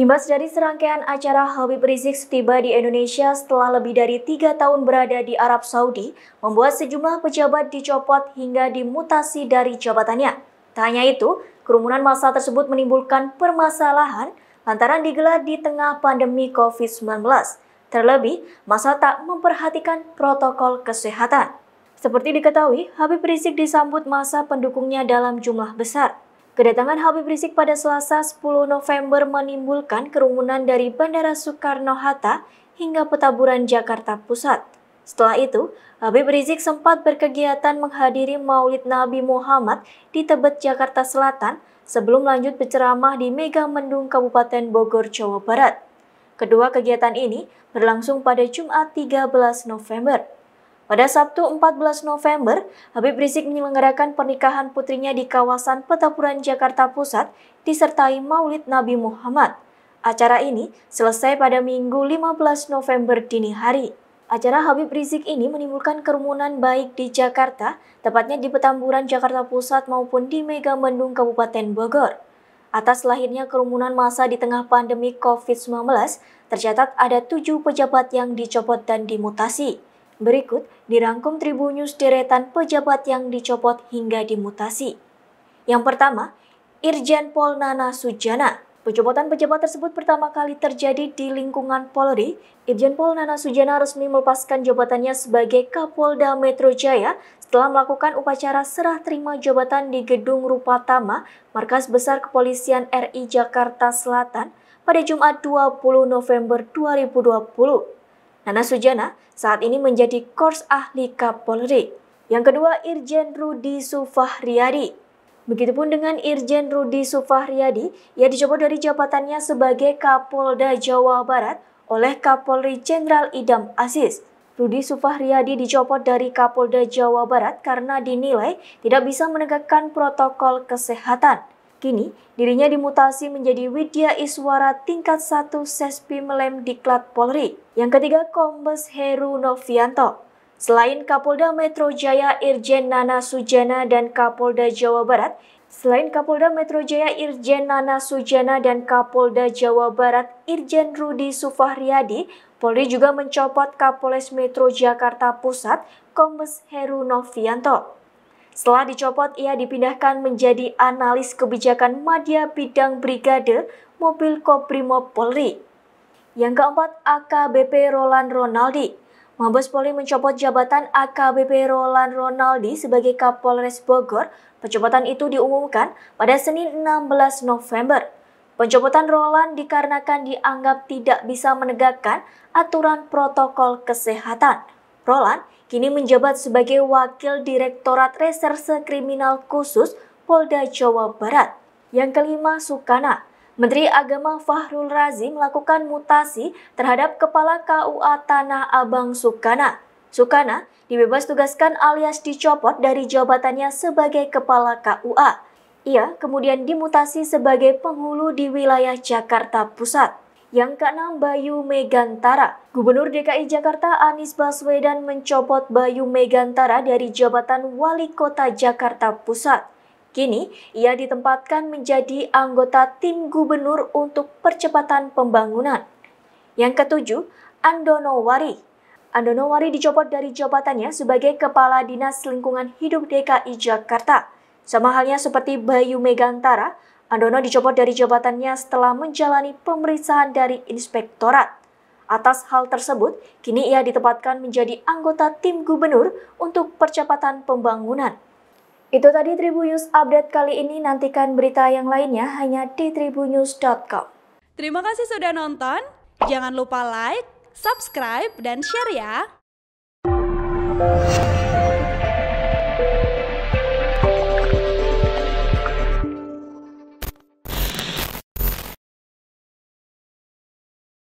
Imbas dari serangkaian acara Habib Rizik tiba di Indonesia setelah lebih dari tiga tahun berada di Arab Saudi, membuat sejumlah pejabat dicopot hingga dimutasi dari jabatannya. Tak hanya itu, kerumunan massa tersebut menimbulkan permasalahan lantaran digelar di tengah pandemi COVID-19. Terlebih, masa tak memperhatikan protokol kesehatan. Seperti diketahui, Habib Rizik disambut masa pendukungnya dalam jumlah besar. Kedatangan Habib Rizik pada Selasa 10 November menimbulkan kerumunan dari Bandara Soekarno-Hatta hingga Petaburan Jakarta Pusat. Setelah itu, Habib Rizik sempat berkegiatan menghadiri Maulid Nabi Muhammad di Tebet, Jakarta Selatan sebelum lanjut berceramah di Mega Mendung Kabupaten Bogor, Jawa Barat. Kedua kegiatan ini berlangsung pada Jumat 13 November. Pada Sabtu 14 November, Habib Rizik menyelenggarakan pernikahan putrinya di kawasan Petapuran Jakarta Pusat disertai Maulid Nabi Muhammad. Acara ini selesai pada Minggu 15 November dini hari. Acara Habib Rizik ini menimbulkan kerumunan baik di Jakarta, tepatnya di Petamburan Jakarta Pusat maupun di Megamendung Kabupaten Bogor. Atas lahirnya kerumunan massa di tengah pandemi COVID-19, tercatat ada tujuh pejabat yang dicopot dan dimutasi. Berikut dirangkum Tribun deretan pejabat yang dicopot hingga dimutasi. Yang pertama, Irjen Pol Nana Sujana. Pencopotan pejabat tersebut pertama kali terjadi di lingkungan Polri. Irjen Pol Nana Sujana resmi melepaskan jabatannya sebagai Kapolda Metro Jaya setelah melakukan upacara serah terima jabatan di Gedung Rupatama, Markas Besar Kepolisian RI Jakarta Selatan pada Jumat 20 November 2020. Nana Sujana saat ini menjadi Kors Ahli Kapolri. Yang kedua, Irjen Rudi Sufahriyadi. Begitupun dengan Irjen Rudi Sufahriyadi, ia dicopot dari jabatannya sebagai Kapolda Jawa Barat oleh Kapolri Jenderal Idam Aziz. Rudi Sufahriyadi dicopot dari Kapolda Jawa Barat karena dinilai tidak bisa menegakkan protokol kesehatan. Kini, dirinya dimutasi menjadi Widya Iswara tingkat 1 Sespi Melem Diklat Polri. Yang ketiga, Kombes Heru Novianto. Selain Kapolda Metro Jaya Irjen Nana Sujana dan Kapolda Jawa Barat, Selain Kapolda Metro Jaya Irjen Nana Sujana dan Kapolda Jawa Barat Irjen Rudi Sufahriadi, Polri juga mencopot Kapolres Metro Jakarta Pusat Kombes Heru Novianto. Setelah dicopot, ia dipindahkan menjadi analis kebijakan media bidang brigade mobil Koprimob Polri. Yang keempat, AKBP Roland Ronaldi. Mabes Polri mencopot jabatan AKBP Roland Ronaldi sebagai Kapolres Bogor. Pencopotan itu diumumkan pada Senin 16 November. Pencopotan Roland dikarenakan dianggap tidak bisa menegakkan aturan protokol kesehatan. Roland kini menjabat sebagai Wakil Direktorat Reserse Kriminal Khusus Polda Jawa Barat. Yang kelima, Sukana. Menteri Agama Fahrul Razi melakukan mutasi terhadap Kepala KUA Tanah Abang Sukana. Sukana dibebas tugaskan alias dicopot dari jabatannya sebagai Kepala KUA. Ia kemudian dimutasi sebagai penghulu di wilayah Jakarta Pusat. Yang keenam, Bayu Megantara. Gubernur DKI Jakarta Anies Baswedan mencopot Bayu Megantara dari jabatan Wali Kota Jakarta Pusat. Kini, ia ditempatkan menjadi anggota tim gubernur untuk percepatan pembangunan. Yang ketujuh, Andono Wari. Andono Wari dicopot dari jabatannya sebagai Kepala Dinas Lingkungan Hidup DKI Jakarta. Sama halnya seperti Bayu Megantara, Andono dicopot dari jabatannya setelah menjalani pemeriksaan dari inspektorat. Atas hal tersebut, kini ia ditempatkan menjadi anggota tim gubernur untuk percepatan pembangunan. Itu tadi Tribunnews update kali ini. Nantikan berita yang lainnya hanya di tribunnews.com. Terima kasih sudah nonton. Jangan lupa like, subscribe, dan share ya.